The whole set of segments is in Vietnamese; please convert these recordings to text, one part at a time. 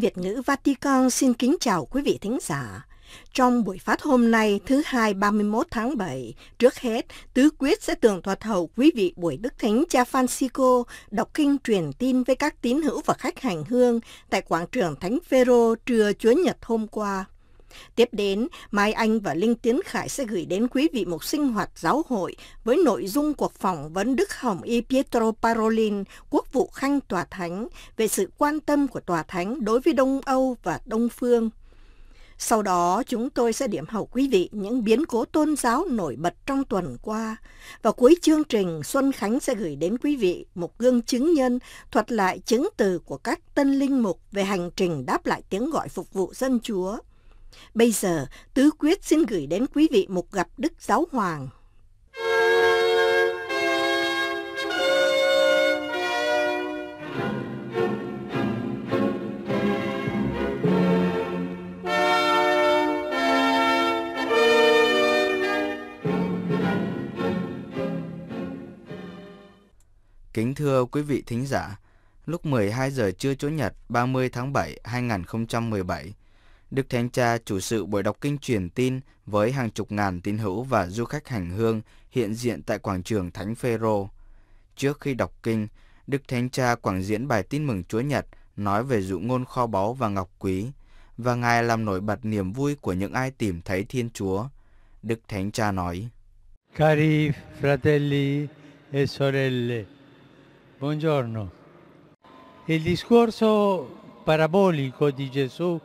Việt ngữ Vatican xin kính chào quý vị thính giả. Trong buổi phát hôm nay thứ hai 31 tháng 7, trước hết, Tứ Quyết sẽ tường thuật hậu quý vị buổi Đức Thánh Cha Francisco đọc kinh truyền tin với các tín hữu và khách hành hương tại quảng trường Thánh Phaero trưa Chúa Nhật hôm qua. Tiếp đến, Mai Anh và Linh Tiến Khải sẽ gửi đến quý vị một sinh hoạt giáo hội với nội dung cuộc phỏng vấn Đức Hồng Y Pietro Parolin, quốc vụ khanh Tòa Thánh, về sự quan tâm của Tòa Thánh đối với Đông Âu và Đông Phương. Sau đó, chúng tôi sẽ điểm hậu quý vị những biến cố tôn giáo nổi bật trong tuần qua. Và cuối chương trình, Xuân Khánh sẽ gửi đến quý vị một gương chứng nhân thuật lại chứng từ của các tân linh mục về hành trình đáp lại tiếng gọi phục vụ dân Chúa. Bây giờ, Tứ Quyết xin gửi đến quý vị một gặp Đức Giáo Hoàng. Kính thưa quý vị thính giả, lúc 12 giờ trưa Chủ nhật 30 tháng 7 2017, Đức Thánh Cha chủ sự buổi đọc kinh truyền tin với hàng chục ngàn tín hữu và du khách hành hương hiện diện tại quảng trường Thánh Phêrô. Trước khi đọc kinh, Đức Thánh Cha quảng diễn bài tin mừng Chúa Nhật nói về dụ ngôn kho báu và ngọc quý và Ngài làm nổi bật niềm vui của những ai tìm thấy Thiên Chúa. Đức Thánh Cha nói: Cari fratelli e sorelle, buongiorno. Il discorso parabolico di Gesù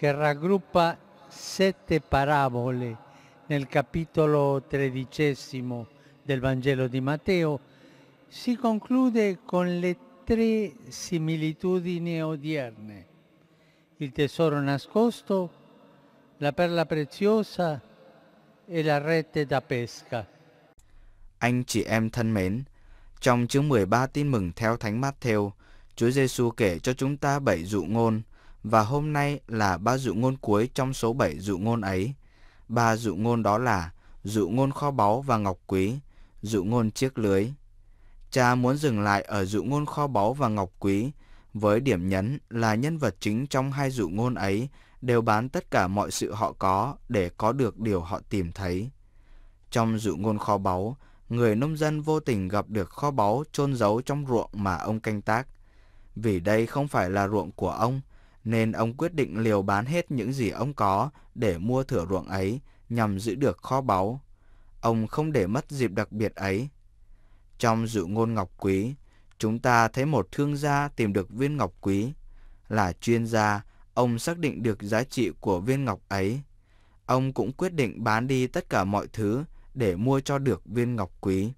che raggruppa sette parabole nel capitolo tredicesimo del Vangelo di Matteo, si conclude con le tre similitudini odierne, il tesoro nascosto, la perla preziosa e la rete da pesca. Anh chị em thân mến, trong chương 13 tin mừng theo Thánh Mát Chúa Giêsu kể cho chúng ta bảy dụ ngôn và hôm nay là ba dụ ngôn cuối trong số bảy dụ ngôn ấy. Ba dụ ngôn đó là dụ ngôn kho báu và ngọc quý, dụ ngôn chiếc lưới. Cha muốn dừng lại ở dụ ngôn kho báu và ngọc quý với điểm nhấn là nhân vật chính trong hai dụ ngôn ấy đều bán tất cả mọi sự họ có để có được điều họ tìm thấy. Trong dụ ngôn kho báu, người nông dân vô tình gặp được kho báu chôn giấu trong ruộng mà ông canh tác. Vì đây không phải là ruộng của ông, nên ông quyết định liều bán hết những gì ông có để mua thửa ruộng ấy nhằm giữ được kho báu. Ông không để mất dịp đặc biệt ấy. Trong dự ngôn ngọc quý, chúng ta thấy một thương gia tìm được viên ngọc quý. Là chuyên gia, ông xác định được giá trị của viên ngọc ấy. Ông cũng quyết định bán đi tất cả mọi thứ để mua cho được viên ngọc quý.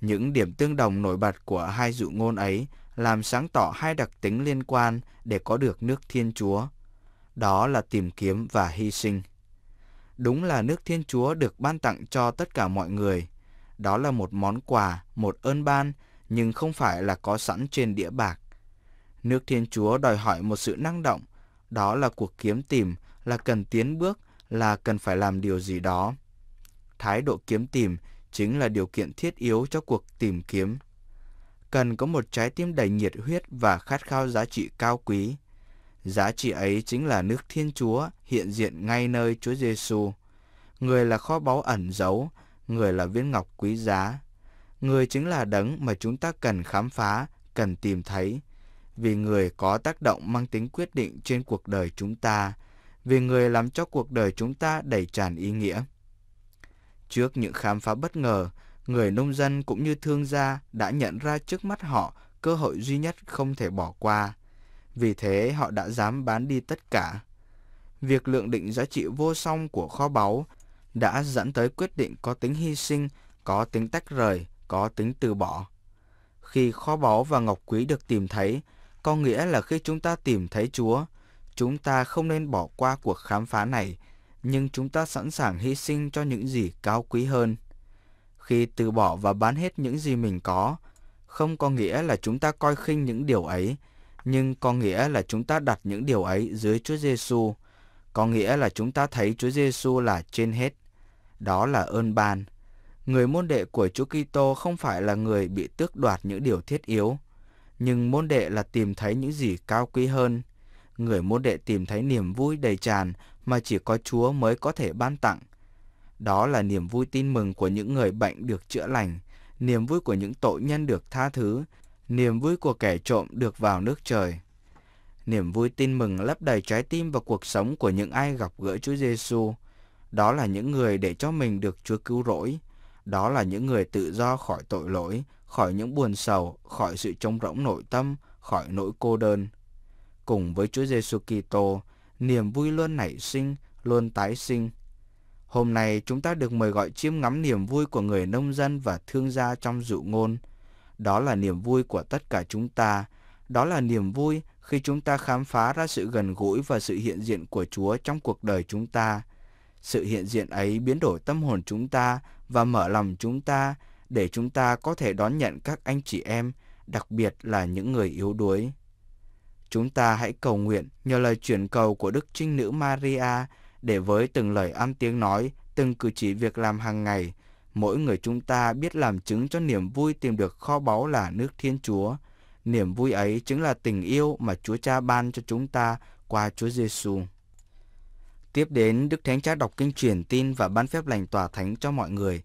Những điểm tương đồng nổi bật của hai dụ ngôn ấy làm sáng tỏ hai đặc tính liên quan để có được nước Thiên Chúa. Đó là tìm kiếm và hy sinh. Đúng là nước Thiên Chúa được ban tặng cho tất cả mọi người. Đó là một món quà, một ơn ban, nhưng không phải là có sẵn trên đĩa bạc. Nước Thiên Chúa đòi hỏi một sự năng động, đó là cuộc kiếm tìm, là cần tiến bước, là cần phải làm điều gì đó. Thái độ kiếm tìm chính là điều kiện thiết yếu cho cuộc tìm kiếm cần có một trái tim đầy nhiệt huyết và khát khao giá trị cao quý. Giá trị ấy chính là nước Thiên Chúa hiện diện ngay nơi Chúa Giêsu. Người là kho báu ẩn giấu, người là viên ngọc quý giá. Người chính là đấng mà chúng ta cần khám phá, cần tìm thấy. Vì người có tác động mang tính quyết định trên cuộc đời chúng ta, vì người làm cho cuộc đời chúng ta đầy tràn ý nghĩa. Trước những khám phá bất ngờ, người nông dân cũng như thương gia đã nhận ra trước mắt họ cơ hội duy nhất không thể bỏ qua. Vì thế họ đã dám bán đi tất cả. Việc lượng định giá trị vô song của kho báu đã dẫn tới quyết định có tính hy sinh, có tính tách rời, có tính từ bỏ. Khi kho báu và ngọc quý được tìm thấy, có nghĩa là khi chúng ta tìm thấy Chúa, chúng ta không nên bỏ qua cuộc khám phá này, nhưng chúng ta sẵn sàng hy sinh cho những gì cao quý hơn khi từ bỏ và bán hết những gì mình có không có nghĩa là chúng ta coi khinh những điều ấy nhưng có nghĩa là chúng ta đặt những điều ấy dưới Chúa Giêsu có nghĩa là chúng ta thấy Chúa Giêsu là trên hết đó là ơn ban người môn đệ của Chúa Kitô không phải là người bị tước đoạt những điều thiết yếu nhưng môn đệ là tìm thấy những gì cao quý hơn người môn đệ tìm thấy niềm vui đầy tràn mà chỉ có Chúa mới có thể ban tặng đó là niềm vui tin mừng của những người bệnh được chữa lành, niềm vui của những tội nhân được tha thứ, niềm vui của kẻ trộm được vào nước trời. Niềm vui tin mừng lấp đầy trái tim và cuộc sống của những ai gặp gỡ Chúa Giêsu. Đó là những người để cho mình được Chúa cứu rỗi. Đó là những người tự do khỏi tội lỗi, khỏi những buồn sầu, khỏi sự trống rỗng nội tâm, khỏi nỗi cô đơn. Cùng với Chúa Giêsu Kitô, niềm vui luôn nảy sinh, luôn tái sinh, Hôm nay chúng ta được mời gọi chiêm ngắm niềm vui của người nông dân và thương gia trong dụ ngôn. Đó là niềm vui của tất cả chúng ta. Đó là niềm vui khi chúng ta khám phá ra sự gần gũi và sự hiện diện của Chúa trong cuộc đời chúng ta. Sự hiện diện ấy biến đổi tâm hồn chúng ta và mở lòng chúng ta để chúng ta có thể đón nhận các anh chị em, đặc biệt là những người yếu đuối. Chúng ta hãy cầu nguyện nhờ lời chuyển cầu của Đức Trinh Nữ Maria để với từng lời ăn tiếng nói, từng cử chỉ việc làm hàng ngày, mỗi người chúng ta biết làm chứng cho niềm vui tìm được kho báu là nước Thiên Chúa. Niềm vui ấy chính là tình yêu mà Chúa Cha ban cho chúng ta qua Chúa Giêsu. Tiếp đến, Đức Thánh Cha đọc kinh truyền tin và ban phép lành tòa thánh cho mọi người.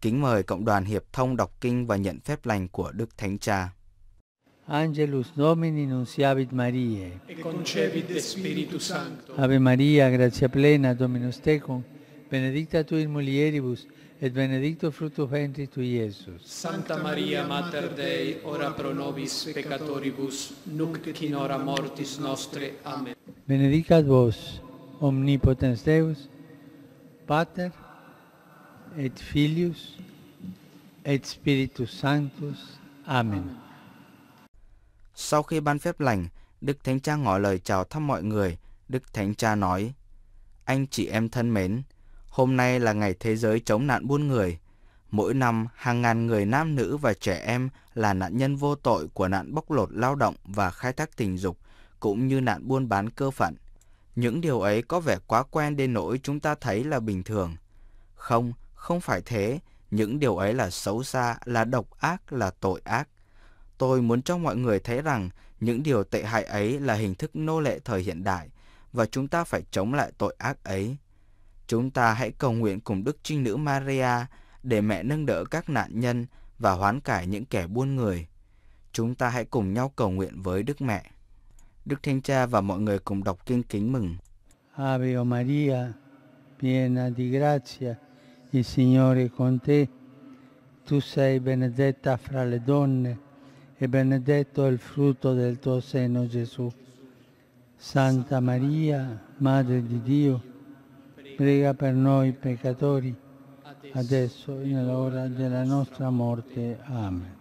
Kính mời cộng đoàn hiệp thông đọc kinh và nhận phép lành của Đức Thánh Cha. Angelus Domini nunciabit Mariae. Et concebit de Spiritu Sancto. Ave Maria, gratia plena, Dominus Tecum, benedicta tu in mulieribus, et benedicto fructus ventris tui, Iesus. Santa Maria, Mater Dei, ora pro nobis peccatoribus, nunc et in hora mortis nostre. Amen. Benedicat vos, omnipotens Deus, Pater, et Filius, et Spiritus Sanctus. Amen. Amen. Sau khi ban phép lành, Đức Thánh Cha ngỏ lời chào thăm mọi người, Đức Thánh Cha nói: Anh chị em thân mến, hôm nay là ngày thế giới chống nạn buôn người. Mỗi năm, hàng ngàn người nam nữ và trẻ em là nạn nhân vô tội của nạn bóc lột lao động và khai thác tình dục, cũng như nạn buôn bán cơ phận. Những điều ấy có vẻ quá quen đến nỗi chúng ta thấy là bình thường. Không, không phải thế, những điều ấy là xấu xa, là độc ác, là tội ác. Tôi muốn cho mọi người thấy rằng những điều tệ hại ấy là hình thức nô lệ thời hiện đại và chúng ta phải chống lại tội ác ấy. Chúng ta hãy cầu nguyện cùng Đức Trinh Nữ Maria để mẹ nâng đỡ các nạn nhân và hoán cải những kẻ buôn người. Chúng ta hãy cùng nhau cầu nguyện với Đức Mẹ. Đức Thánh Cha và mọi người cùng đọc kinh kính mừng. Ave Maria, piena di grazia, il Signore con te. Tu sei benedetta fra le donne e benedetto è il frutto del tuo seno Gesù. Santa Maria, Madre di Dio, prega per noi peccatori, adesso e nell'ora della nostra morte. Amen.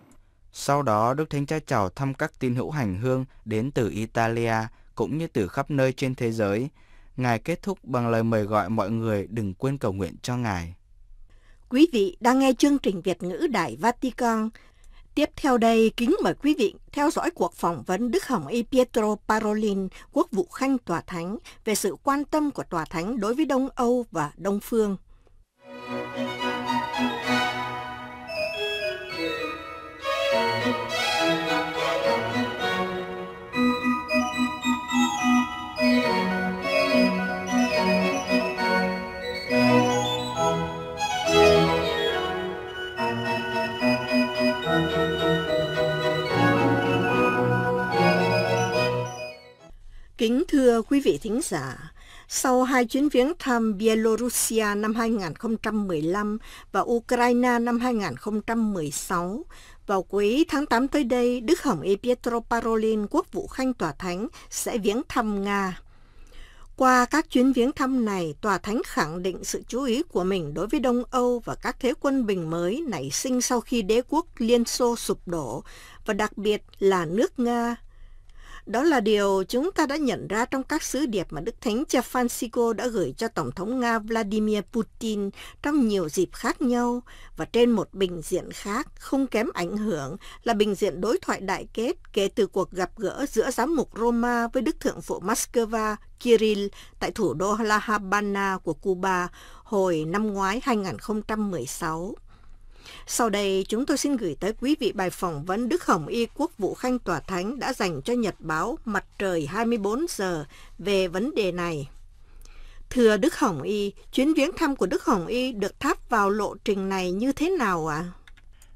Sau đó, Đức Thánh Cha Chào thăm các tín hữu hành hương đến từ Italia cũng như từ khắp nơi trên thế giới. Ngài kết thúc bằng lời mời gọi mọi người đừng quên cầu nguyện cho Ngài. Quý vị đang nghe chương trình Việt ngữ Đại Vatican Tiếp theo đây, kính mời quý vị theo dõi cuộc phỏng vấn Đức Hồng Y Pietro Parolin, quốc vụ khanh Tòa Thánh, về sự quan tâm của Tòa Thánh đối với Đông Âu và Đông Phương. quý vị thính giả, sau hai chuyến viếng thăm Belarusia năm 2015 và Ukraine năm 2016, vào cuối tháng 8 tới đây, Đức Hồng Y Pietro Parolin, quốc vụ khanh tòa thánh, sẽ viếng thăm Nga. Qua các chuyến viếng thăm này, Tòa Thánh khẳng định sự chú ý của mình đối với Đông Âu và các thế quân bình mới nảy sinh sau khi đế quốc Liên Xô sụp đổ, và đặc biệt là nước Nga, đó là điều chúng ta đã nhận ra trong các sứ điệp mà Đức Thánh Cha Francisco đã gửi cho Tổng thống Nga Vladimir Putin trong nhiều dịp khác nhau và trên một bình diện khác không kém ảnh hưởng là bình diện đối thoại đại kết kể từ cuộc gặp gỡ giữa giám mục Roma với Đức Thượng phụ Moscow Kirill tại thủ đô La Habana của Cuba hồi năm ngoái 2016. Sau đây, chúng tôi xin gửi tới quý vị bài phỏng vấn Đức Hồng Y Quốc vụ Khanh Tòa Thánh đã dành cho Nhật báo Mặt trời 24 giờ về vấn đề này. Thưa Đức Hồng Y, chuyến viếng thăm của Đức Hồng Y được tháp vào lộ trình này như thế nào ạ? À?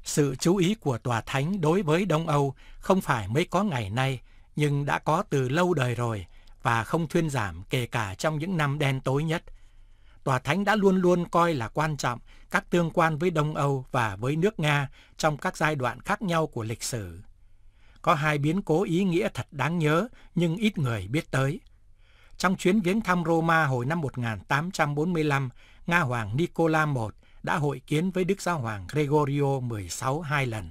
Sự chú ý của Tòa Thánh đối với Đông Âu không phải mới có ngày nay, nhưng đã có từ lâu đời rồi và không thuyên giảm kể cả trong những năm đen tối nhất. Tòa Thánh đã luôn luôn coi là quan trọng các tương quan với Đông Âu và với nước Nga trong các giai đoạn khác nhau của lịch sử. Có hai biến cố ý nghĩa thật đáng nhớ nhưng ít người biết tới. Trong chuyến viếng thăm Roma hồi năm 1845, Nga hoàng Nicola I đã hội kiến với Đức Giáo hoàng Gregorio XVI hai lần.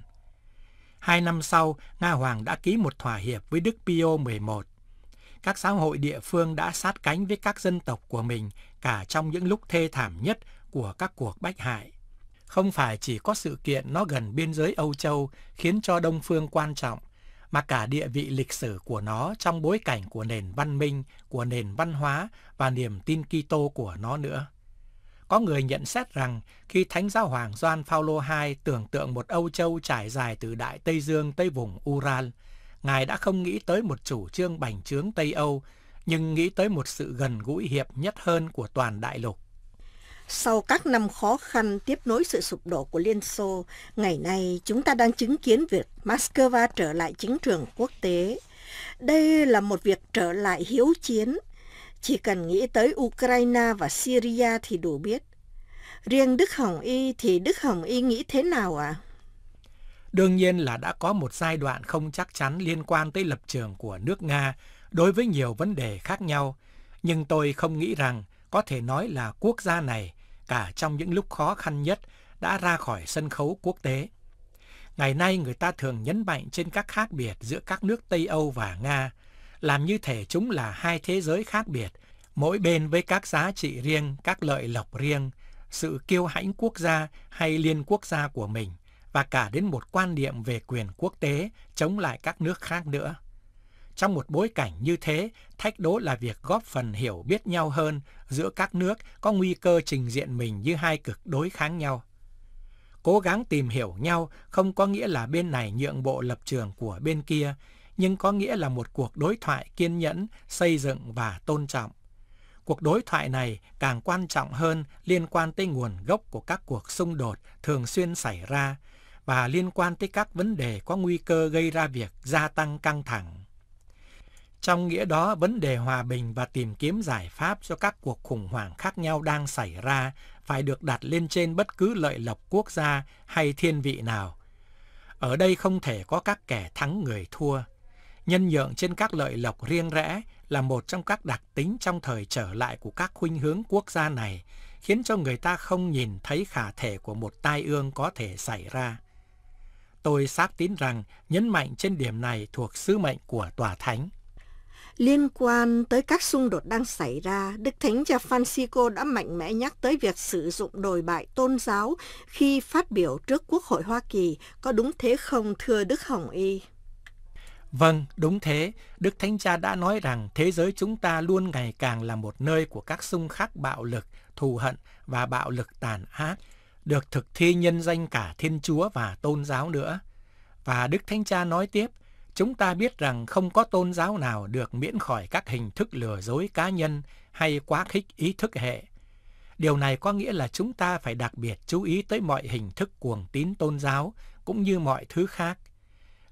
Hai năm sau, Nga hoàng đã ký một thỏa hiệp với Đức Pio XI các giáo hội địa phương đã sát cánh với các dân tộc của mình cả trong những lúc thê thảm nhất của các cuộc bách hại. Không phải chỉ có sự kiện nó gần biên giới Âu Châu khiến cho Đông Phương quan trọng, mà cả địa vị lịch sử của nó trong bối cảnh của nền văn minh, của nền văn hóa và niềm tin Kitô của nó nữa. Có người nhận xét rằng khi Thánh giáo hoàng Gioan Phaolô II tưởng tượng một Âu Châu trải dài từ Đại Tây Dương tới vùng Ural, Ngài đã không nghĩ tới một chủ trương bành trướng Tây Âu, nhưng nghĩ tới một sự gần gũi hiệp nhất hơn của toàn đại lục. Sau các năm khó khăn tiếp nối sự sụp đổ của Liên Xô, ngày nay chúng ta đang chứng kiến việc Moscow trở lại chính trường quốc tế. Đây là một việc trở lại hiếu chiến. Chỉ cần nghĩ tới Ukraine và Syria thì đủ biết. Riêng Đức Hồng Y thì Đức Hồng Y nghĩ thế nào ạ? À? Đương nhiên là đã có một giai đoạn không chắc chắn liên quan tới lập trường của nước Nga đối với nhiều vấn đề khác nhau, nhưng tôi không nghĩ rằng có thể nói là quốc gia này cả trong những lúc khó khăn nhất, đã ra khỏi sân khấu quốc tế. Ngày nay người ta thường nhấn mạnh trên các khác biệt giữa các nước Tây Âu và Nga, làm như thể chúng là hai thế giới khác biệt, mỗi bên với các giá trị riêng, các lợi lộc riêng, sự kiêu hãnh quốc gia hay liên quốc gia của mình và cả đến một quan niệm về quyền quốc tế chống lại các nước khác nữa. Trong một bối cảnh như thế, thách đố là việc góp phần hiểu biết nhau hơn giữa các nước có nguy cơ trình diện mình như hai cực đối kháng nhau. Cố gắng tìm hiểu nhau không có nghĩa là bên này nhượng bộ lập trường của bên kia, nhưng có nghĩa là một cuộc đối thoại kiên nhẫn, xây dựng và tôn trọng. Cuộc đối thoại này càng quan trọng hơn liên quan tới nguồn gốc của các cuộc xung đột thường xuyên xảy ra và liên quan tới các vấn đề có nguy cơ gây ra việc gia tăng căng thẳng. Trong nghĩa đó, vấn đề hòa bình và tìm kiếm giải pháp cho các cuộc khủng hoảng khác nhau đang xảy ra phải được đặt lên trên bất cứ lợi lộc quốc gia hay thiên vị nào. Ở đây không thể có các kẻ thắng người thua. Nhân nhượng trên các lợi lộc riêng rẽ là một trong các đặc tính trong thời trở lại của các khuynh hướng quốc gia này, khiến cho người ta không nhìn thấy khả thể của một tai ương có thể xảy ra. Tôi xác tín rằng nhấn mạnh trên điểm này thuộc sứ mệnh của Tòa Thánh. Liên quan tới các xung đột đang xảy ra, Đức Thánh cha Francisco đã mạnh mẽ nhắc tới việc sử dụng đồi bại tôn giáo khi phát biểu trước Quốc hội Hoa Kỳ. Có đúng thế không, thưa Đức Hồng Y? Vâng, đúng thế. Đức Thánh Cha đã nói rằng thế giới chúng ta luôn ngày càng là một nơi của các xung khắc bạo lực, thù hận và bạo lực tàn ác, được thực thi nhân danh cả Thiên Chúa và tôn giáo nữa. Và Đức Thánh Cha nói tiếp – chúng ta biết rằng không có tôn giáo nào được miễn khỏi các hình thức lừa dối cá nhân hay quá khích ý thức hệ. Điều này có nghĩa là chúng ta phải đặc biệt chú ý tới mọi hình thức cuồng tín tôn giáo cũng như mọi thứ khác.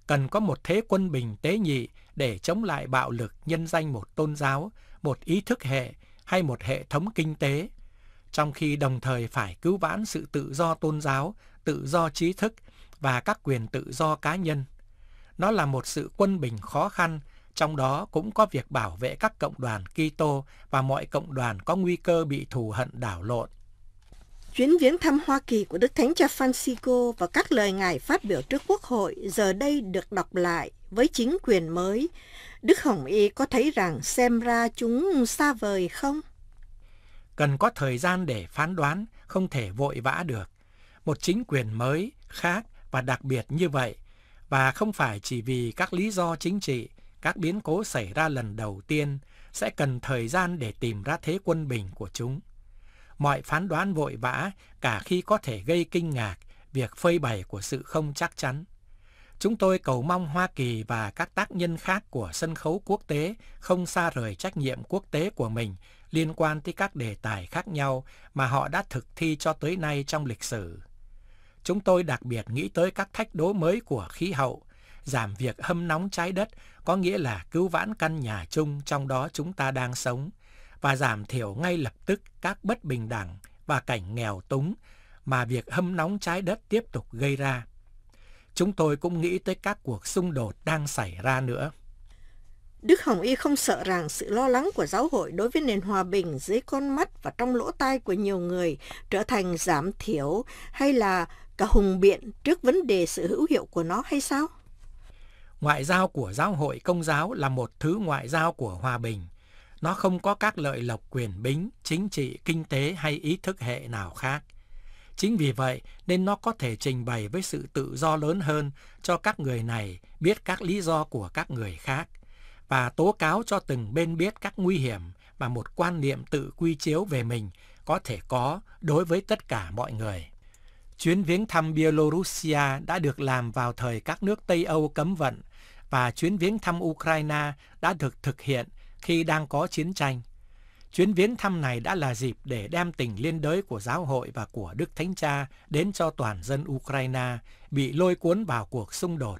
Cần có một thế quân bình tế nhị để chống lại bạo lực nhân danh một tôn giáo, một ý thức hệ hay một hệ thống kinh tế, trong khi đồng thời phải cứu vãn sự tự do tôn giáo, tự do trí thức và các quyền tự do cá nhân. Nó là một sự quân bình khó khăn, trong đó cũng có việc bảo vệ các cộng đoàn Kitô và mọi cộng đoàn có nguy cơ bị thù hận đảo lộn. Chuyến viếng thăm Hoa Kỳ của Đức Thánh Cha Francisco và các lời ngài phát biểu trước Quốc hội giờ đây được đọc lại với chính quyền mới. Đức Hồng Y có thấy rằng xem ra chúng xa vời không? Cần có thời gian để phán đoán, không thể vội vã được. Một chính quyền mới, khác và đặc biệt như vậy và không phải chỉ vì các lý do chính trị, các biến cố xảy ra lần đầu tiên sẽ cần thời gian để tìm ra thế quân bình của chúng. Mọi phán đoán vội vã, cả khi có thể gây kinh ngạc, việc phơi bày của sự không chắc chắn. Chúng tôi cầu mong Hoa Kỳ và các tác nhân khác của sân khấu quốc tế không xa rời trách nhiệm quốc tế của mình liên quan tới các đề tài khác nhau mà họ đã thực thi cho tới nay trong lịch sử chúng tôi đặc biệt nghĩ tới các thách đố mới của khí hậu, giảm việc hâm nóng trái đất có nghĩa là cứu vãn căn nhà chung trong đó chúng ta đang sống và giảm thiểu ngay lập tức các bất bình đẳng và cảnh nghèo túng mà việc hâm nóng trái đất tiếp tục gây ra. Chúng tôi cũng nghĩ tới các cuộc xung đột đang xảy ra nữa. Đức Hồng Y không sợ rằng sự lo lắng của giáo hội đối với nền hòa bình dưới con mắt và trong lỗ tai của nhiều người trở thành giảm thiểu hay là cả hùng biện trước vấn đề sự hữu hiệu của nó hay sao? Ngoại giao của giáo hội công giáo là một thứ ngoại giao của hòa bình. Nó không có các lợi lộc quyền bính, chính trị, kinh tế hay ý thức hệ nào khác. Chính vì vậy nên nó có thể trình bày với sự tự do lớn hơn cho các người này biết các lý do của các người khác và tố cáo cho từng bên biết các nguy hiểm mà một quan niệm tự quy chiếu về mình có thể có đối với tất cả mọi người. Chuyến viếng thăm Bielorussia đã được làm vào thời các nước Tây Âu cấm vận và chuyến viếng thăm Ukraine đã được thực hiện khi đang có chiến tranh. Chuyến viếng thăm này đã là dịp để đem tình liên đới của giáo hội và của Đức Thánh Cha đến cho toàn dân Ukraine bị lôi cuốn vào cuộc xung đột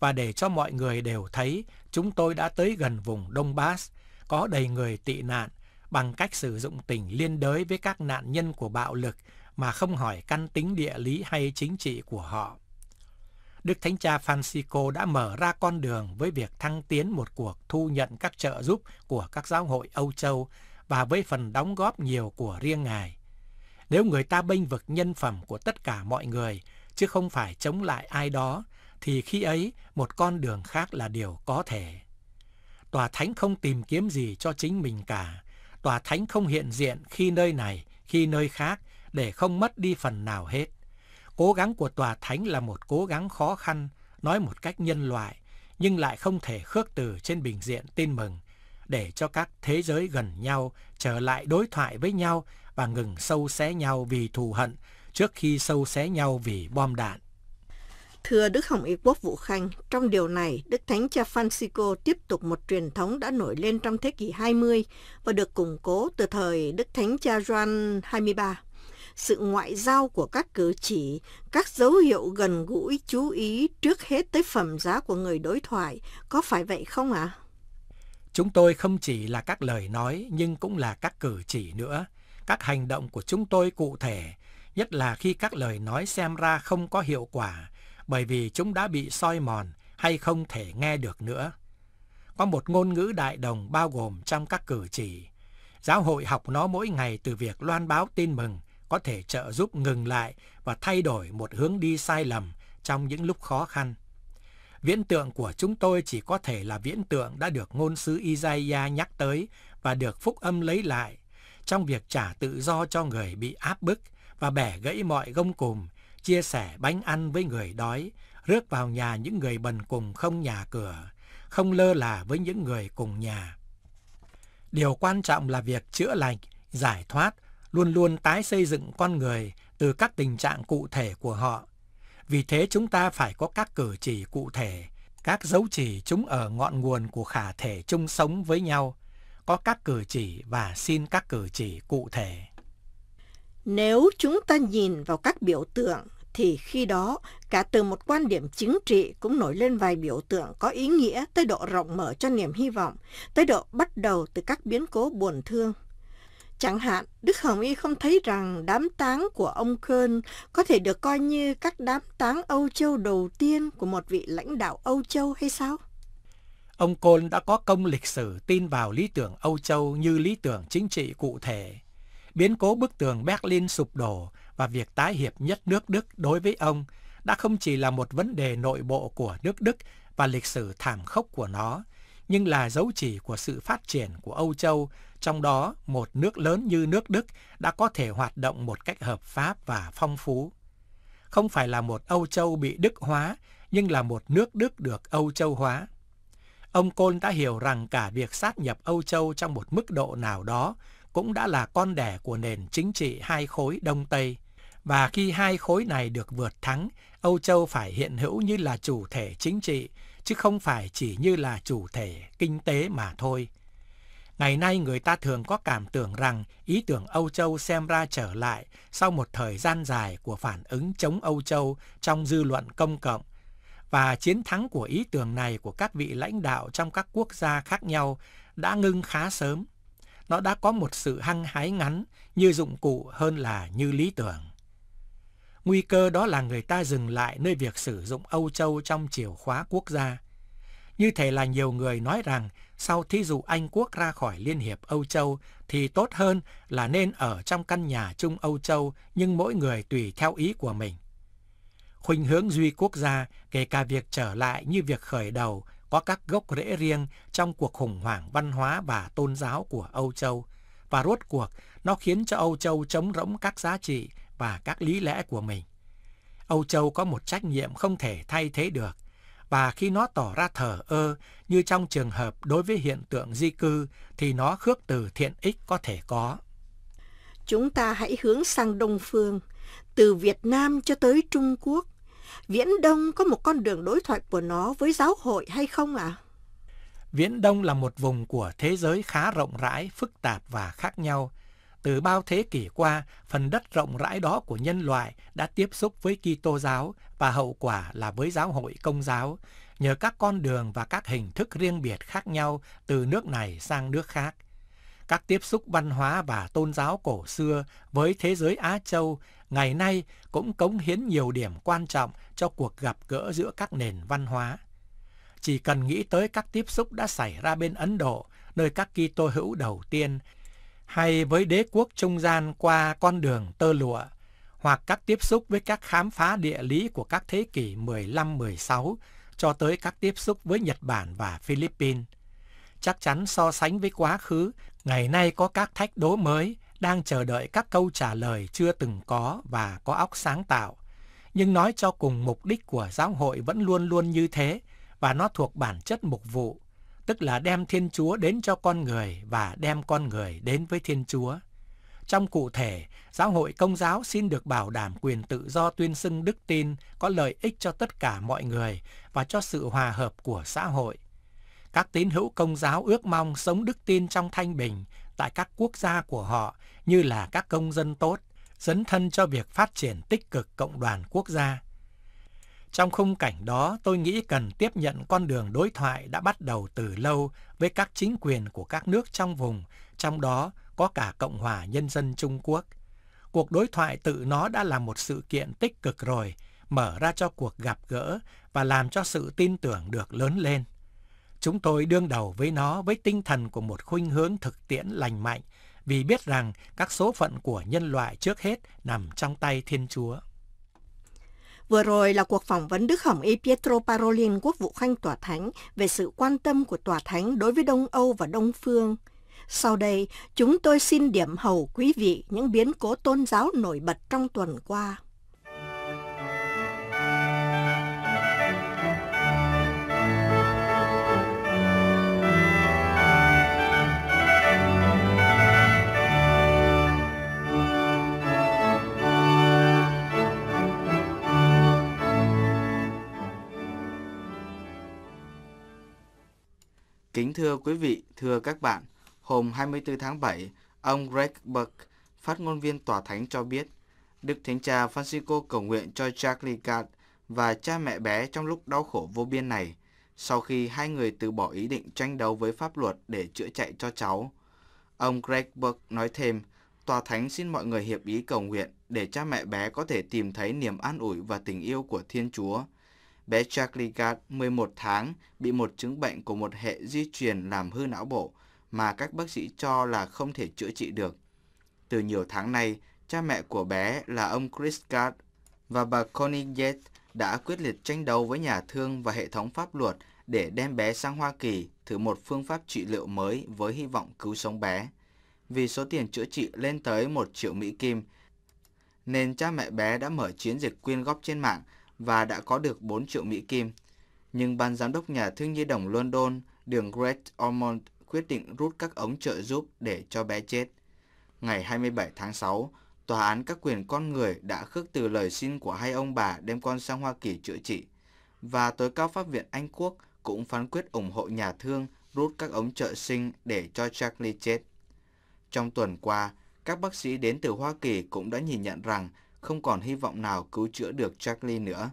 và để cho mọi người đều thấy chúng tôi đã tới gần vùng Donbass, có đầy người tị nạn bằng cách sử dụng tình liên đới với các nạn nhân của bạo lực mà không hỏi căn tính địa lý hay chính trị của họ. Đức Thánh Cha Francisco đã mở ra con đường với việc thăng tiến một cuộc thu nhận các trợ giúp của các giáo hội Âu Châu và với phần đóng góp nhiều của riêng Ngài. Nếu người ta bênh vực nhân phẩm của tất cả mọi người, chứ không phải chống lại ai đó, thì khi ấy một con đường khác là điều có thể. Tòa Thánh không tìm kiếm gì cho chính mình cả. Tòa Thánh không hiện diện khi nơi này, khi nơi khác, để không mất đi phần nào hết. Cố gắng của tòa thánh là một cố gắng khó khăn, nói một cách nhân loại, nhưng lại không thể khước từ trên bình diện tin mừng, để cho các thế giới gần nhau trở lại đối thoại với nhau và ngừng sâu xé nhau vì thù hận trước khi sâu xé nhau vì bom đạn. Thưa Đức Hồng Y Quốc Vũ Khanh, trong điều này, Đức Thánh Cha Francisco tiếp tục một truyền thống đã nổi lên trong thế kỷ 20 và được củng cố từ thời Đức Thánh Cha Gioan 23 sự ngoại giao của các cử chỉ, các dấu hiệu gần gũi chú ý trước hết tới phẩm giá của người đối thoại, có phải vậy không ạ? Chúng tôi không chỉ là các lời nói nhưng cũng là các cử chỉ nữa. Các hành động của chúng tôi cụ thể, nhất là khi các lời nói xem ra không có hiệu quả bởi vì chúng đã bị soi mòn hay không thể nghe được nữa. Có một ngôn ngữ đại đồng bao gồm trong các cử chỉ. Giáo hội học nó mỗi ngày từ việc loan báo tin mừng có thể trợ giúp ngừng lại và thay đổi một hướng đi sai lầm trong những lúc khó khăn. Viễn tượng của chúng tôi chỉ có thể là viễn tượng đã được ngôn sứ Isaiah nhắc tới và được phúc âm lấy lại trong việc trả tự do cho người bị áp bức và bẻ gãy mọi gông cùm, chia sẻ bánh ăn với người đói, rước vào nhà những người bần cùng không nhà cửa, không lơ là với những người cùng nhà. Điều quan trọng là việc chữa lành, giải thoát luôn luôn tái xây dựng con người từ các tình trạng cụ thể của họ. Vì thế chúng ta phải có các cử chỉ cụ thể, các dấu chỉ chúng ở ngọn nguồn của khả thể chung sống với nhau, có các cử chỉ và xin các cử chỉ cụ thể. Nếu chúng ta nhìn vào các biểu tượng thì khi đó cả từ một quan điểm chính trị cũng nổi lên vài biểu tượng có ý nghĩa tới độ rộng mở cho niềm hy vọng, tới độ bắt đầu từ các biến cố buồn thương. Chẳng hạn, Đức Hồng Y không thấy rằng đám táng của ông Kern có thể được coi như các đám táng Âu Châu đầu tiên của một vị lãnh đạo Âu Châu hay sao? Ông Kohl đã có công lịch sử tin vào lý tưởng Âu Châu như lý tưởng chính trị cụ thể. Biến cố bức tường Berlin sụp đổ và việc tái hiệp nhất nước Đức đối với ông đã không chỉ là một vấn đề nội bộ của nước Đức và lịch sử thảm khốc của nó, nhưng là dấu chỉ của sự phát triển của Âu Châu, trong đó một nước lớn như nước Đức đã có thể hoạt động một cách hợp pháp và phong phú. Không phải là một Âu Châu bị Đức hóa, nhưng là một nước Đức được Âu Châu hóa. Ông Côn đã hiểu rằng cả việc sát nhập Âu Châu trong một mức độ nào đó cũng đã là con đẻ của nền chính trị hai khối Đông Tây. Và khi hai khối này được vượt thắng, Âu Châu phải hiện hữu như là chủ thể chính trị, chứ không phải chỉ như là chủ thể kinh tế mà thôi. Ngày nay người ta thường có cảm tưởng rằng ý tưởng Âu Châu xem ra trở lại sau một thời gian dài của phản ứng chống Âu Châu trong dư luận công cộng và chiến thắng của ý tưởng này của các vị lãnh đạo trong các quốc gia khác nhau đã ngưng khá sớm. Nó đã có một sự hăng hái ngắn như dụng cụ hơn là như lý tưởng. Nguy cơ đó là người ta dừng lại nơi việc sử dụng Âu Châu trong chìa khóa quốc gia. Như thể là nhiều người nói rằng sau thí dụ Anh quốc ra khỏi Liên hiệp Âu Châu thì tốt hơn là nên ở trong căn nhà chung Âu Châu nhưng mỗi người tùy theo ý của mình. Khuynh hướng duy quốc gia, kể cả việc trở lại như việc khởi đầu, có các gốc rễ riêng trong cuộc khủng hoảng văn hóa và tôn giáo của Âu Châu. Và rốt cuộc, nó khiến cho Âu Châu trống rỗng các giá trị và các lý lẽ của mình. Âu Châu có một trách nhiệm không thể thay thế được, và khi nó tỏ ra thờ ơ như trong trường hợp đối với hiện tượng di cư thì nó khước từ thiện ích có thể có. Chúng ta hãy hướng sang Đông Phương, từ Việt Nam cho tới Trung Quốc. Viễn Đông có một con đường đối thoại của nó với giáo hội hay không ạ? Viễn Đông là một vùng của thế giới khá rộng rãi, phức tạp và khác nhau – từ bao thế kỷ qua, phần đất rộng rãi đó của nhân loại đã tiếp xúc với Kitô giáo và hậu quả là với giáo hội công giáo, nhờ các con đường và các hình thức riêng biệt khác nhau từ nước này sang nước khác. Các tiếp xúc văn hóa và tôn giáo cổ xưa với thế giới Á Châu ngày nay cũng cống hiến nhiều điểm quan trọng cho cuộc gặp gỡ giữa các nền văn hóa. Chỉ cần nghĩ tới các tiếp xúc đã xảy ra bên Ấn Độ, nơi các Kitô hữu đầu tiên hay với đế quốc trung gian qua con đường tơ lụa hoặc các tiếp xúc với các khám phá địa lý của các thế kỷ 15-16 cho tới các tiếp xúc với Nhật Bản và Philippines. Chắc chắn so sánh với quá khứ, ngày nay có các thách đố mới đang chờ đợi các câu trả lời chưa từng có và có óc sáng tạo. Nhưng nói cho cùng mục đích của giáo hội vẫn luôn luôn như thế và nó thuộc bản chất mục vụ tức là đem Thiên Chúa đến cho con người và đem con người đến với Thiên Chúa. Trong cụ thể, giáo hội công giáo xin được bảo đảm quyền tự do tuyên xưng đức tin có lợi ích cho tất cả mọi người và cho sự hòa hợp của xã hội. Các tín hữu công giáo ước mong sống đức tin trong thanh bình tại các quốc gia của họ như là các công dân tốt, dấn thân cho việc phát triển tích cực cộng đoàn quốc gia. Trong khung cảnh đó, tôi nghĩ cần tiếp nhận con đường đối thoại đã bắt đầu từ lâu với các chính quyền của các nước trong vùng, trong đó có cả Cộng hòa Nhân dân Trung Quốc. Cuộc đối thoại tự nó đã là một sự kiện tích cực rồi, mở ra cho cuộc gặp gỡ và làm cho sự tin tưởng được lớn lên. Chúng tôi đương đầu với nó với tinh thần của một khuynh hướng thực tiễn lành mạnh, vì biết rằng các số phận của nhân loại trước hết nằm trong tay Thiên Chúa. Vừa rồi là cuộc phỏng vấn Đức Hồng Y Pietro Parolin quốc vụ khanh Tòa Thánh về sự quan tâm của Tòa Thánh đối với Đông Âu và Đông Phương. Sau đây, chúng tôi xin điểm hầu quý vị những biến cố tôn giáo nổi bật trong tuần qua. Kính thưa quý vị, thưa các bạn, hôm 24 tháng 7, ông Greg Burke, phát ngôn viên tòa thánh cho biết, Đức Thánh Cha Francisco cầu nguyện cho Charlie Gard và cha mẹ bé trong lúc đau khổ vô biên này, sau khi hai người từ bỏ ý định tranh đấu với pháp luật để chữa chạy cho cháu. Ông Greg Burke nói thêm, Tòa Thánh xin mọi người hiệp ý cầu nguyện để cha mẹ bé có thể tìm thấy niềm an ủi và tình yêu của Thiên Chúa – bé Charlie Gard 11 tháng bị một chứng bệnh của một hệ di truyền làm hư não bộ mà các bác sĩ cho là không thể chữa trị được. Từ nhiều tháng nay, cha mẹ của bé là ông Chris Gard và bà Connie Yates đã quyết liệt tranh đấu với nhà thương và hệ thống pháp luật để đem bé sang Hoa Kỳ thử một phương pháp trị liệu mới với hy vọng cứu sống bé. Vì số tiền chữa trị lên tới 1 triệu Mỹ Kim, nên cha mẹ bé đã mở chiến dịch quyên góp trên mạng và đã có được 4 triệu Mỹ Kim. Nhưng ban giám đốc nhà thương nhi đồng London, đường Great Ormond quyết định rút các ống trợ giúp để cho bé chết. Ngày 27 tháng 6, Tòa án các quyền con người đã khước từ lời xin của hai ông bà đem con sang Hoa Kỳ chữa trị. Và tối cao pháp viện Anh Quốc cũng phán quyết ủng hộ nhà thương rút các ống trợ sinh để cho Charlie chết. Trong tuần qua, các bác sĩ đến từ Hoa Kỳ cũng đã nhìn nhận rằng không còn hy vọng nào cứu chữa được Jacqueline nữa.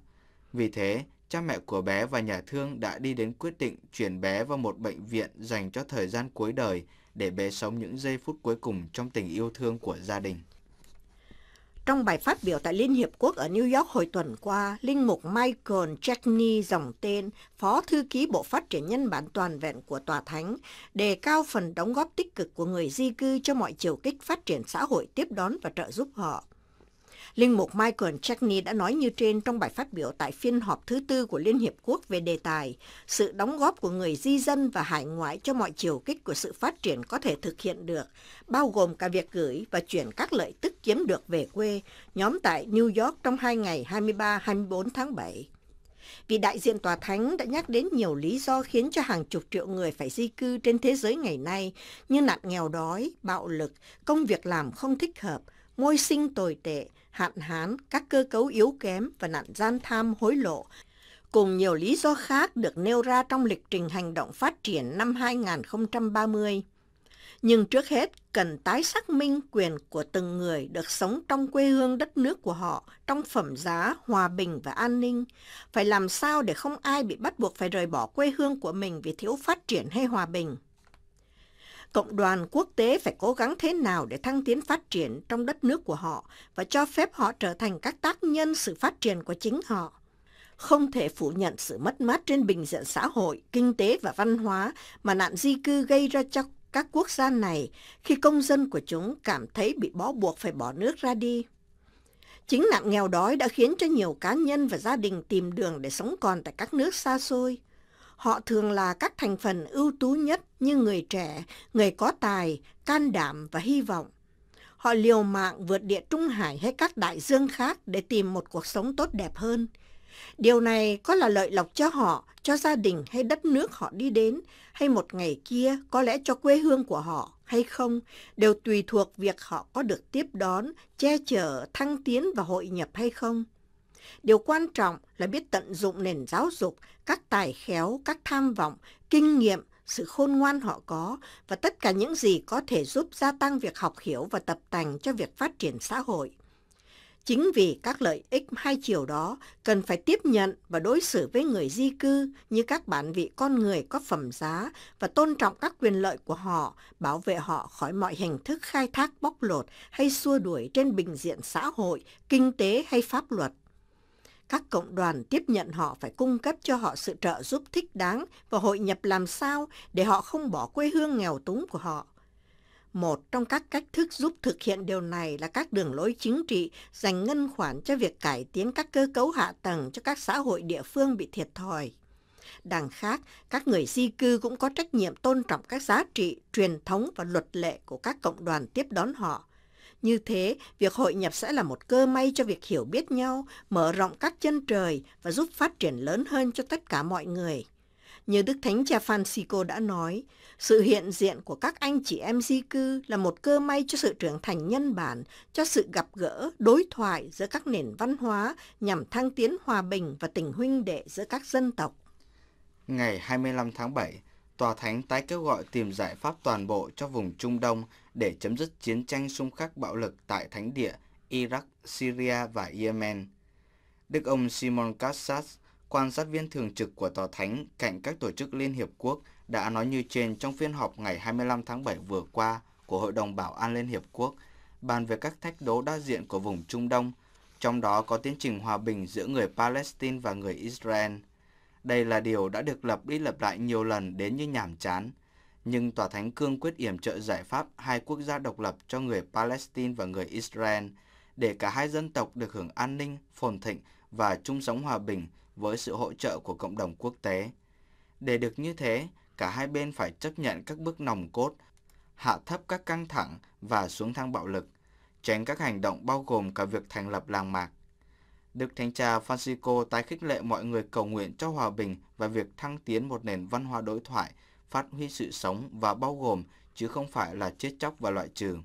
Vì thế, cha mẹ của bé và nhà thương đã đi đến quyết định chuyển bé vào một bệnh viện dành cho thời gian cuối đời để bé sống những giây phút cuối cùng trong tình yêu thương của gia đình. Trong bài phát biểu tại Liên Hiệp Quốc ở New York hồi tuần qua, Linh mục Michael Jackney dòng tên, Phó Thư ký Bộ Phát triển Nhân bản Toàn vẹn của Tòa Thánh, đề cao phần đóng góp tích cực của người di cư cho mọi chiều kích phát triển xã hội tiếp đón và trợ giúp họ. Linh mục Michael Chechny đã nói như trên trong bài phát biểu tại phiên họp thứ tư của Liên Hiệp Quốc về đề tài Sự đóng góp của người di dân và hải ngoại cho mọi chiều kích của sự phát triển có thể thực hiện được, bao gồm cả việc gửi và chuyển các lợi tức kiếm được về quê, nhóm tại New York trong hai ngày 23-24 tháng 7 vì đại diện tòa thánh đã nhắc đến nhiều lý do khiến cho hàng chục triệu người phải di cư trên thế giới ngày nay như nạn nghèo đói, bạo lực, công việc làm không thích hợp, môi sinh tồi tệ, hạn hán, các cơ cấu yếu kém và nạn gian tham hối lộ, cùng nhiều lý do khác được nêu ra trong lịch trình hành động phát triển năm 2030. Nhưng trước hết, cần tái xác minh quyền của từng người được sống trong quê hương đất nước của họ, trong phẩm giá, hòa bình và an ninh. Phải làm sao để không ai bị bắt buộc phải rời bỏ quê hương của mình vì thiếu phát triển hay hòa bình cộng đoàn quốc tế phải cố gắng thế nào để thăng tiến phát triển trong đất nước của họ và cho phép họ trở thành các tác nhân sự phát triển của chính họ không thể phủ nhận sự mất mát trên bình diện xã hội kinh tế và văn hóa mà nạn di cư gây ra cho các quốc gia này khi công dân của chúng cảm thấy bị bó buộc phải bỏ nước ra đi chính nạn nghèo đói đã khiến cho nhiều cá nhân và gia đình tìm đường để sống còn tại các nước xa xôi Họ thường là các thành phần ưu tú nhất như người trẻ, người có tài, can đảm và hy vọng. Họ liều mạng vượt địa trung hải hay các đại dương khác để tìm một cuộc sống tốt đẹp hơn. Điều này có là lợi lộc cho họ, cho gia đình hay đất nước họ đi đến, hay một ngày kia có lẽ cho quê hương của họ hay không, đều tùy thuộc việc họ có được tiếp đón, che chở, thăng tiến và hội nhập hay không. Điều quan trọng là biết tận dụng nền giáo dục các tài khéo, các tham vọng, kinh nghiệm, sự khôn ngoan họ có và tất cả những gì có thể giúp gia tăng việc học hiểu và tập tành cho việc phát triển xã hội. Chính vì các lợi ích hai chiều đó cần phải tiếp nhận và đối xử với người di cư như các bản vị con người có phẩm giá và tôn trọng các quyền lợi của họ, bảo vệ họ khỏi mọi hình thức khai thác bóc lột hay xua đuổi trên bình diện xã hội, kinh tế hay pháp luật các cộng đoàn tiếp nhận họ phải cung cấp cho họ sự trợ giúp thích đáng và hội nhập làm sao để họ không bỏ quê hương nghèo túng của họ. Một trong các cách thức giúp thực hiện điều này là các đường lối chính trị dành ngân khoản cho việc cải tiến các cơ cấu hạ tầng cho các xã hội địa phương bị thiệt thòi. Đằng khác, các người di cư cũng có trách nhiệm tôn trọng các giá trị, truyền thống và luật lệ của các cộng đoàn tiếp đón họ – như thế, việc hội nhập sẽ là một cơ may cho việc hiểu biết nhau, mở rộng các chân trời và giúp phát triển lớn hơn cho tất cả mọi người. Như Đức Thánh Cha Francisco đã nói, sự hiện diện của các anh chị em di cư là một cơ may cho sự trưởng thành nhân bản, cho sự gặp gỡ, đối thoại giữa các nền văn hóa nhằm thăng tiến hòa bình và tình huynh đệ giữa các dân tộc. Ngày 25 tháng 7, Tòa Thánh tái kêu gọi tìm giải pháp toàn bộ cho vùng Trung Đông – để chấm dứt chiến tranh xung khắc bạo lực tại thánh địa Iraq, Syria và Yemen. Đức ông Simon Kassas, quan sát viên thường trực của Tòa Thánh cạnh các tổ chức Liên Hiệp Quốc đã nói như trên trong phiên họp ngày 25 tháng 7 vừa qua của Hội đồng Bảo an Liên Hiệp Quốc bàn về các thách đố đa diện của vùng Trung Đông, trong đó có tiến trình hòa bình giữa người Palestine và người Israel. Đây là điều đã được lập đi lập lại nhiều lần đến như nhàm chán – nhưng Tòa Thánh Cương quyết yểm trợ giải pháp hai quốc gia độc lập cho người Palestine và người Israel, để cả hai dân tộc được hưởng an ninh, phồn thịnh và chung sống hòa bình với sự hỗ trợ của cộng đồng quốc tế. Để được như thế, cả hai bên phải chấp nhận các bước nòng cốt, hạ thấp các căng thẳng và xuống thang bạo lực, tránh các hành động bao gồm cả việc thành lập làng mạc. Đức Thánh Cha Francisco tái khích lệ mọi người cầu nguyện cho hòa bình và việc thăng tiến một nền văn hóa đối thoại phát huy sự sống và bao gồm chứ không phải là chết chóc và loại trừ.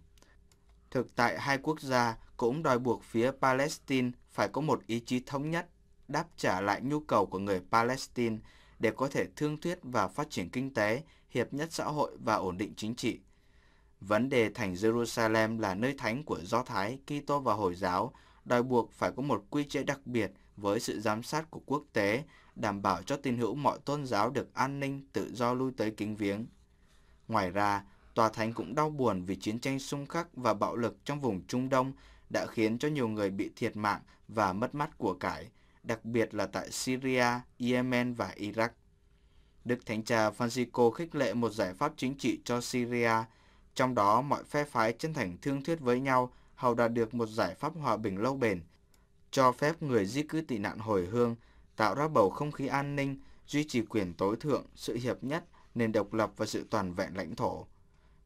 Thực tại hai quốc gia cũng đòi buộc phía Palestine phải có một ý chí thống nhất đáp trả lại nhu cầu của người Palestine để có thể thương thuyết và phát triển kinh tế, hiệp nhất xã hội và ổn định chính trị. Vấn đề thành Jerusalem là nơi thánh của Do Thái, Kitô và Hồi giáo, đòi buộc phải có một quy chế đặc biệt với sự giám sát của quốc tế đảm bảo cho tín hữu mọi tôn giáo được an ninh, tự do lui tới kính viếng. Ngoài ra, Tòa Thánh cũng đau buồn vì chiến tranh xung khắc và bạo lực trong vùng Trung Đông đã khiến cho nhiều người bị thiệt mạng và mất mát của cải, đặc biệt là tại Syria, Yemen và Iraq. Đức Thánh Cha Francisco khích lệ một giải pháp chính trị cho Syria, trong đó mọi phe phái chân thành thương thuyết với nhau hầu đạt được một giải pháp hòa bình lâu bền, cho phép người di cư tị nạn hồi hương tạo ra bầu không khí an ninh, duy trì quyền tối thượng, sự hiệp nhất, nền độc lập và sự toàn vẹn lãnh thổ.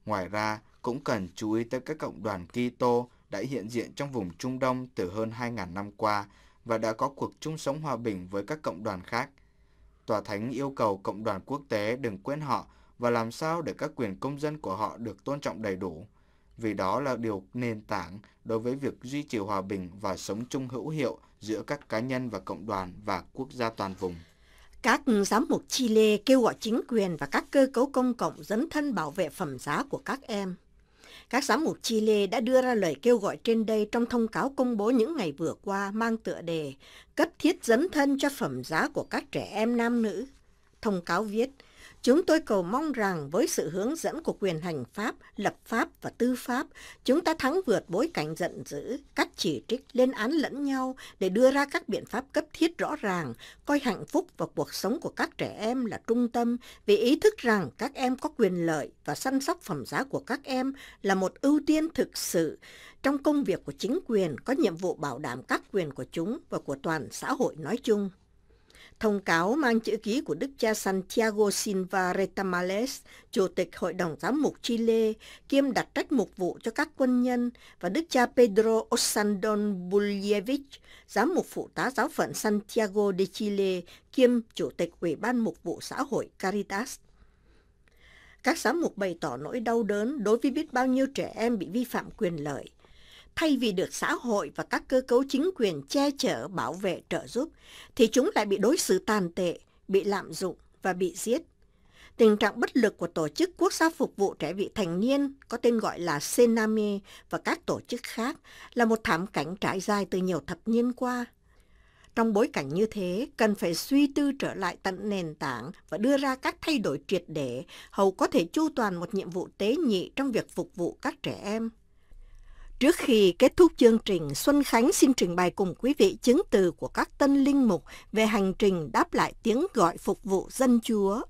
Ngoài ra, cũng cần chú ý tới các cộng đoàn Kitô đã hiện diện trong vùng Trung Đông từ hơn 2.000 năm qua và đã có cuộc chung sống hòa bình với các cộng đoàn khác. Tòa Thánh yêu cầu cộng đoàn quốc tế đừng quên họ và làm sao để các quyền công dân của họ được tôn trọng đầy đủ, vì đó là điều nền tảng đối với việc duy trì hòa bình và sống chung hữu hiệu giữa các cá nhân và cộng đoàn và quốc gia toàn vùng. Các giám mục Chile kêu gọi chính quyền và các cơ cấu công cộng dấn thân bảo vệ phẩm giá của các em. Các giám mục Chile đã đưa ra lời kêu gọi trên đây trong thông cáo công bố những ngày vừa qua mang tựa đề Cấp thiết dấn thân cho phẩm giá của các trẻ em nam nữ. Thông cáo viết, Chúng tôi cầu mong rằng với sự hướng dẫn của quyền hành pháp, lập pháp và tư pháp, chúng ta thắng vượt bối cảnh giận dữ, các chỉ trích lên án lẫn nhau để đưa ra các biện pháp cấp thiết rõ ràng, coi hạnh phúc và cuộc sống của các trẻ em là trung tâm vì ý thức rằng các em có quyền lợi và săn sóc phẩm giá của các em là một ưu tiên thực sự trong công việc của chính quyền có nhiệm vụ bảo đảm các quyền của chúng và của toàn xã hội nói chung. Thông cáo mang chữ ký của đức cha Santiago Silva Retamales, Chủ tịch Hội đồng Giám mục Chile, kiêm đặt trách mục vụ cho các quân nhân, và đức cha Pedro Osandon Bulievich, Giám mục phụ tá giáo phận Santiago de Chile, kiêm Chủ tịch Ủy ban Mục vụ Xã hội Caritas các giám mục bày tỏ nỗi đau đớn đối với biết bao nhiêu trẻ em bị vi phạm quyền lợi, thay vì được xã hội và các cơ cấu chính quyền che chở, bảo vệ, trợ giúp, thì chúng lại bị đối xử tàn tệ, bị lạm dụng và bị giết. Tình trạng bất lực của Tổ chức Quốc gia Phục vụ Trẻ Vị Thành Niên có tên gọi là Sename và các tổ chức khác là một thảm cảnh trải dài từ nhiều thập niên qua. Trong bối cảnh như thế, cần phải suy tư trở lại tận nền tảng và đưa ra các thay đổi triệt để, hầu có thể chu toàn một nhiệm vụ tế nhị trong việc phục vụ các trẻ em. Trước khi kết thúc chương trình, Xuân Khánh xin trình bày cùng quý vị chứng từ của các tân linh mục về hành trình đáp lại tiếng gọi phục vụ dân Chúa.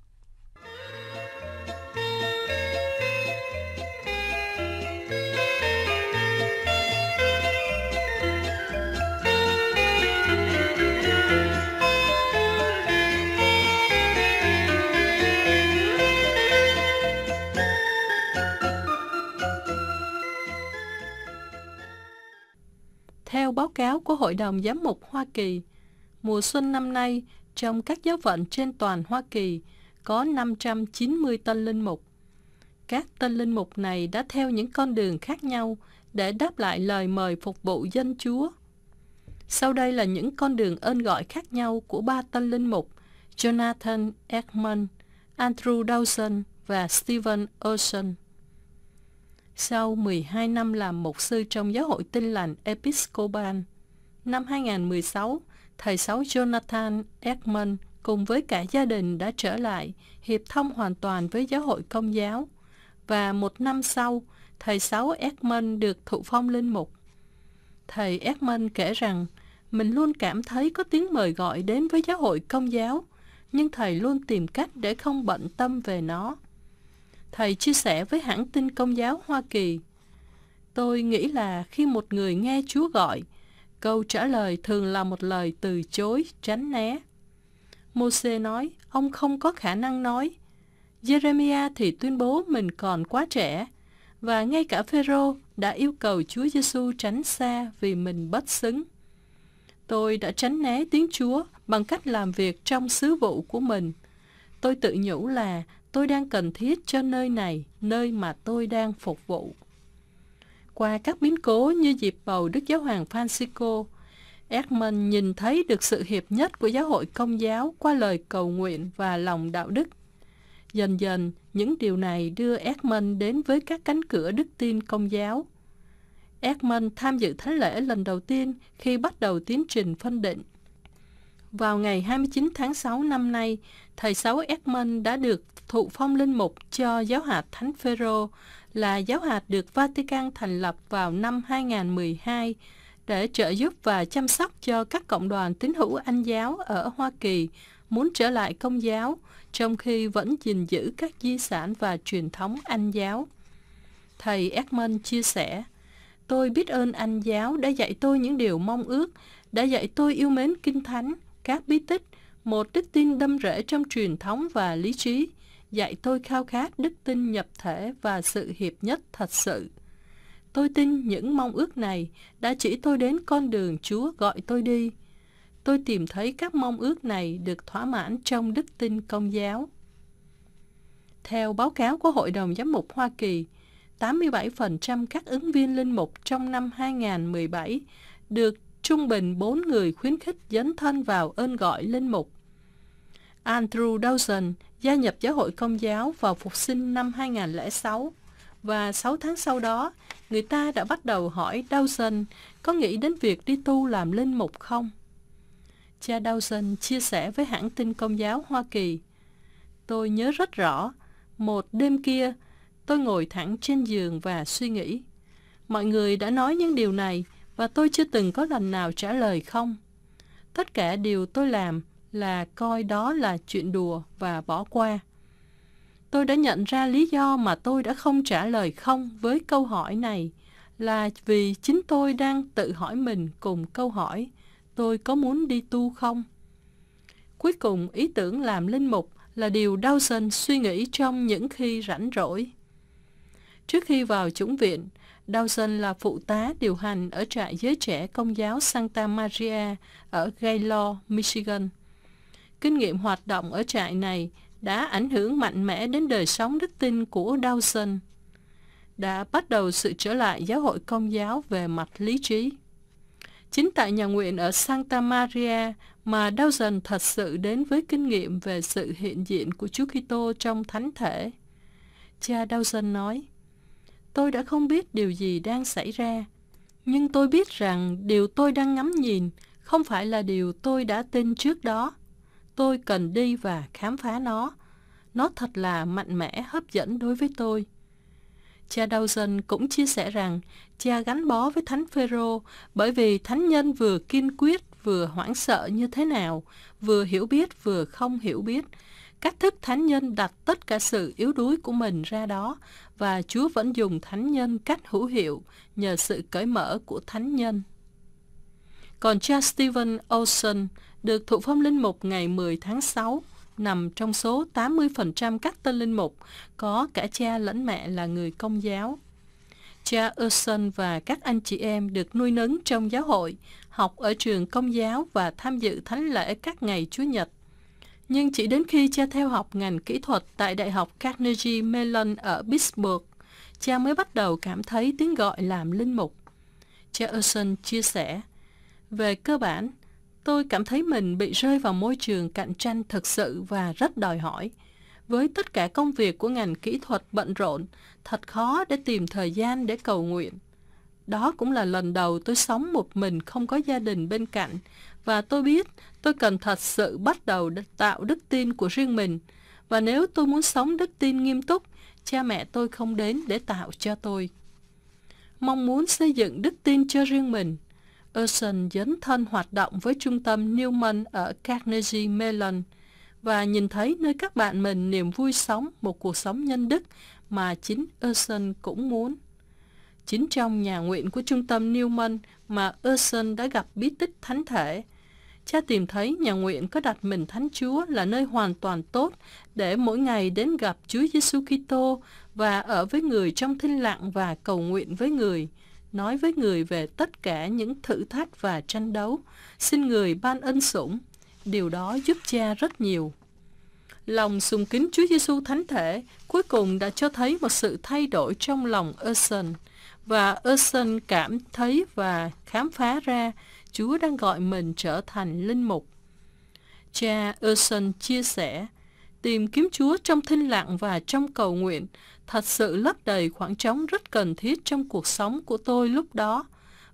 Theo báo cáo của Hội đồng Giám mục Hoa Kỳ, mùa xuân năm nay, trong các giáo phận trên toàn Hoa Kỳ, có 590 tên linh mục. Các tên linh mục này đã theo những con đường khác nhau để đáp lại lời mời phục vụ dân Chúa. Sau đây là những con đường ơn gọi khác nhau của ba tên linh mục Jonathan Ekman, Andrew Dawson và Stephen Olson sau 12 năm làm mục sư trong giáo hội tinh lành Episcopal. Năm 2016, thầy sáu Jonathan Edmond cùng với cả gia đình đã trở lại, hiệp thông hoàn toàn với giáo hội công giáo. Và một năm sau, thầy sáu Edmond được thụ phong linh mục. Thầy Edmond kể rằng, mình luôn cảm thấy có tiếng mời gọi đến với giáo hội công giáo, nhưng thầy luôn tìm cách để không bận tâm về nó. Thầy chia sẻ với hãng tin công giáo Hoa Kỳ. Tôi nghĩ là khi một người nghe Chúa gọi, câu trả lời thường là một lời từ chối, tránh né. Môse nói, ông không có khả năng nói. Jeremiah thì tuyên bố mình còn quá trẻ, và ngay cả Phêrô đã yêu cầu Chúa Giêsu tránh xa vì mình bất xứng. Tôi đã tránh né tiếng Chúa bằng cách làm việc trong sứ vụ của mình. Tôi tự nhủ là Tôi đang cần thiết cho nơi này, nơi mà tôi đang phục vụ. Qua các biến cố như dịp bầu Đức Giáo Hoàng Francisco, Edmund nhìn thấy được sự hiệp nhất của giáo hội công giáo qua lời cầu nguyện và lòng đạo đức. Dần dần, những điều này đưa Edmund đến với các cánh cửa đức tin công giáo. Edmund tham dự thánh lễ lần đầu tiên khi bắt đầu tiến trình phân định vào ngày 29 tháng 6 năm nay, thầy Sáu Edmond đã được thụ phong linh mục cho giáo hạt Thánh Phêrô là giáo hạt được Vatican thành lập vào năm 2012 để trợ giúp và chăm sóc cho các cộng đoàn tín hữu Anh giáo ở Hoa Kỳ muốn trở lại công giáo trong khi vẫn gìn giữ các di sản và truyền thống Anh giáo. Thầy Edmond chia sẻ, Tôi biết ơn Anh giáo đã dạy tôi những điều mong ước, đã dạy tôi yêu mến Kinh Thánh các bí tích, một đức tin đâm rễ trong truyền thống và lý trí, dạy tôi khao khát đức tin nhập thể và sự hiệp nhất thật sự. Tôi tin những mong ước này đã chỉ tôi đến con đường Chúa gọi tôi đi. Tôi tìm thấy các mong ước này được thỏa mãn trong đức tin công giáo. Theo báo cáo của Hội đồng Giám mục Hoa Kỳ, 87% các ứng viên linh mục trong năm 2017 được trung bình bốn người khuyến khích dấn thân vào ơn gọi linh mục. Andrew Dawson gia nhập giáo hội công giáo vào phục sinh năm 2006 và 6 tháng sau đó, người ta đã bắt đầu hỏi Dawson có nghĩ đến việc đi tu làm linh mục không? Cha Dawson chia sẻ với hãng tin công giáo Hoa Kỳ. Tôi nhớ rất rõ, một đêm kia, tôi ngồi thẳng trên giường và suy nghĩ. Mọi người đã nói những điều này, và tôi chưa từng có lần nào trả lời không. Tất cả điều tôi làm là coi đó là chuyện đùa và bỏ qua. Tôi đã nhận ra lý do mà tôi đã không trả lời không với câu hỏi này là vì chính tôi đang tự hỏi mình cùng câu hỏi tôi có muốn đi tu không? Cuối cùng, ý tưởng làm linh mục là điều Dawson suy nghĩ trong những khi rảnh rỗi. Trước khi vào chủng viện, Dawson là phụ tá điều hành ở trại giới trẻ công giáo Santa Maria ở Gaylord, Michigan. Kinh nghiệm hoạt động ở trại này đã ảnh hưởng mạnh mẽ đến đời sống đức tin của Dawson, đã bắt đầu sự trở lại giáo hội công giáo về mặt lý trí. Chính tại nhà nguyện ở Santa Maria mà Dawson thật sự đến với kinh nghiệm về sự hiện diện của Chúa Kitô trong thánh thể. Cha Dawson nói, tôi đã không biết điều gì đang xảy ra. Nhưng tôi biết rằng điều tôi đang ngắm nhìn không phải là điều tôi đã tin trước đó. Tôi cần đi và khám phá nó. Nó thật là mạnh mẽ hấp dẫn đối với tôi. Cha Dawson cũng chia sẻ rằng cha gắn bó với Thánh Phêrô bởi vì thánh nhân vừa kiên quyết vừa hoảng sợ như thế nào, vừa hiểu biết vừa không hiểu biết, các thức thánh nhân đặt tất cả sự yếu đuối của mình ra đó và Chúa vẫn dùng thánh nhân cách hữu hiệu nhờ sự cởi mở của thánh nhân. Còn cha Stephen Olson được thụ phong linh mục ngày 10 tháng 6 nằm trong số 80% các tên linh mục có cả cha lẫn mẹ là người công giáo. Cha Olson và các anh chị em được nuôi nấng trong giáo hội, học ở trường công giáo và tham dự thánh lễ các ngày Chúa Nhật nhưng chỉ đến khi cha theo học ngành kỹ thuật tại Đại học Carnegie Mellon ở Pittsburgh, cha mới bắt đầu cảm thấy tiếng gọi làm linh mục. Cha Olson chia sẻ, về cơ bản, tôi cảm thấy mình bị rơi vào môi trường cạnh tranh thực sự và rất đòi hỏi. Với tất cả công việc của ngành kỹ thuật bận rộn, thật khó để tìm thời gian để cầu nguyện. Đó cũng là lần đầu tôi sống một mình không có gia đình bên cạnh và tôi biết tôi cần thật sự bắt đầu tạo đức tin của riêng mình. Và nếu tôi muốn sống đức tin nghiêm túc, cha mẹ tôi không đến để tạo cho tôi. Mong muốn xây dựng đức tin cho riêng mình, Erson dấn thân hoạt động với trung tâm Newman ở Carnegie Mellon và nhìn thấy nơi các bạn mình niềm vui sống một cuộc sống nhân đức mà chính Erson cũng muốn. Chính trong nhà nguyện của trung tâm Newman mà Urson đã gặp bí tích thánh thể. Cha tìm thấy nhà nguyện có đặt mình Thánh Chúa là nơi hoàn toàn tốt để mỗi ngày đến gặp Chúa Giêsu Kitô và ở với người trong thinh lặng và cầu nguyện với người, nói với người về tất cả những thử thách và tranh đấu, xin người ban ân sủng. Điều đó giúp cha rất nhiều lòng sùng kính Chúa Giêsu thánh thể cuối cùng đã cho thấy một sự thay đổi trong lòng Erson. Và Erson cảm thấy và khám phá ra Chúa đang gọi mình trở thành linh mục. Cha Erson chia sẻ, tìm kiếm Chúa trong thinh lặng và trong cầu nguyện thật sự lấp đầy khoảng trống rất cần thiết trong cuộc sống của tôi lúc đó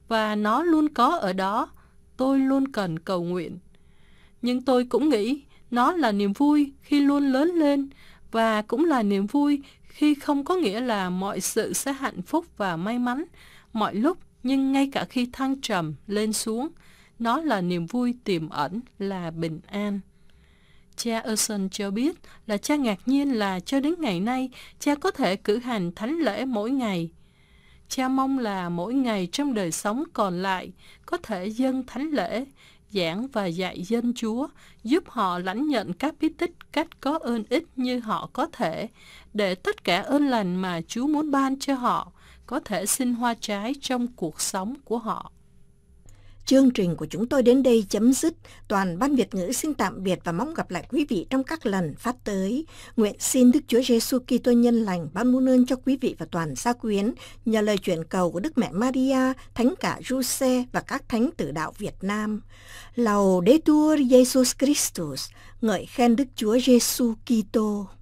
và nó luôn có ở đó, tôi luôn cần cầu nguyện. Nhưng tôi cũng nghĩ nó là niềm vui khi luôn lớn lên và cũng là niềm vui khi không có nghĩa là mọi sự sẽ hạnh phúc và may mắn mọi lúc nhưng ngay cả khi thăng trầm lên xuống nó là niềm vui tiềm ẩn là bình an Cha Erson cho biết là cha ngạc nhiên là cho đến ngày nay cha có thể cử hành thánh lễ mỗi ngày. Cha mong là mỗi ngày trong đời sống còn lại có thể dâng thánh lễ, giảng và dạy dân Chúa, giúp họ lãnh nhận các bí tích cách có ơn ích như họ có thể, để tất cả ơn lành mà Chúa muốn ban cho họ có thể sinh hoa trái trong cuộc sống của họ. Chương trình của chúng tôi đến đây chấm dứt. Toàn ban Việt ngữ xin tạm biệt và mong gặp lại quý vị trong các lần phát tới. Nguyện xin Đức Chúa Giêsu Kitô nhân lành ban muôn ơn cho quý vị và toàn gia quyến nhờ lời chuyển cầu của Đức Mẹ Maria, Thánh cả Giuse và các thánh tử đạo Việt Nam. Lầu Đế Chúa Jesus Christus, ngợi khen Đức Chúa Giêsu Kitô.